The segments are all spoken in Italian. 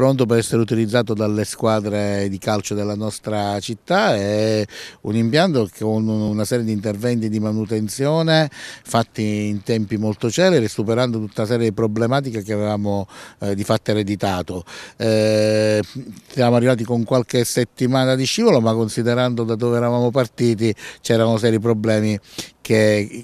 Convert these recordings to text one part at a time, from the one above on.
pronto per essere utilizzato dalle squadre di calcio della nostra città, è un impianto con una serie di interventi di manutenzione fatti in tempi molto celeri, superando tutta una serie di problematiche che avevamo eh, di fatto ereditato. Eh, siamo arrivati con qualche settimana di scivolo, ma considerando da dove eravamo partiti c'erano seri problemi che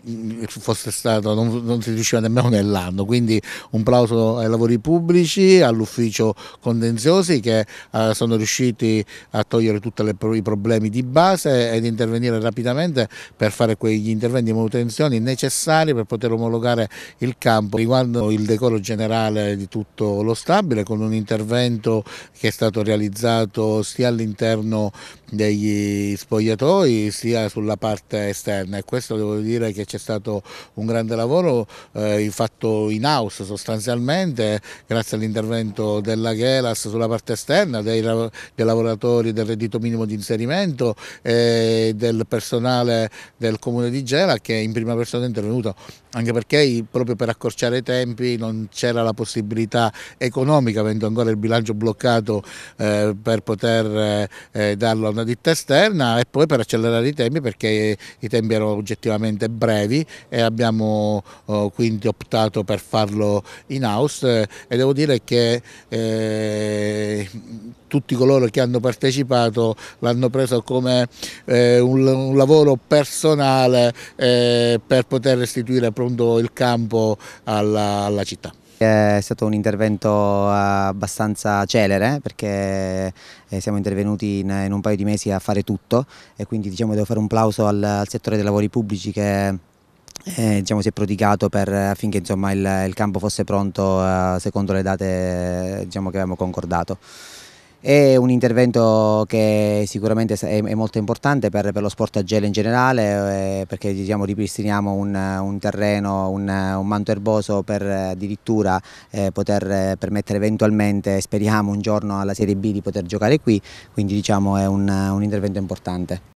fosse stato, non, non si riusciva nemmeno nell'anno, quindi un plauso ai lavori pubblici, all'ufficio contenziosi che eh, sono riusciti a togliere tutti i problemi di base ed intervenire rapidamente per fare quegli interventi di manutenzione necessari per poter omologare il campo riguardo il decoro generale di tutto lo stabile con un intervento che è stato realizzato sia all'interno degli spogliatoi sia sulla parte esterna e questo devo dire che c'è stato un grande lavoro eh, fatto in house sostanzialmente grazie all'intervento della Gelas sulla parte esterna dei, dei, lavoratori del reddito minimo di inserimento e del personale del comune di Gela che in prima persona è intervenuto anche perché proprio per accorciare i tempi non c'era la possibilità economica avendo ancora il bilancio bloccato eh, per poter eh, darlo a seconda ditta esterna e poi per accelerare i tempi perché i tempi erano oggettivamente brevi e abbiamo eh, quindi optato per farlo in house eh, e devo dire che eh, tutti coloro che hanno partecipato l'hanno preso come eh, un, un, lavoro personale eh, per poter restituire pronto il campo alla, alla città. Eh, è stato un intervento abbastanza celere perché eh, siamo intervenuti in, un paio di mesi a fare tutto e quindi diciamo, devo fare un plauso al, al settore dei lavori pubblici che eh, diciamo, si è prodigato per, affinché insomma, il, il, campo fosse pronto eh, secondo le date diciamo, che avevamo concordato. È un intervento che sicuramente è, molto importante per, per lo sport a gelo in generale eh, perché diciamo, ripristiniamo un, un terreno, un, un, manto erboso per addirittura eh, poter permettere eventualmente, speriamo un giorno alla Serie B di poter giocare qui, quindi diciamo, è un, un intervento importante.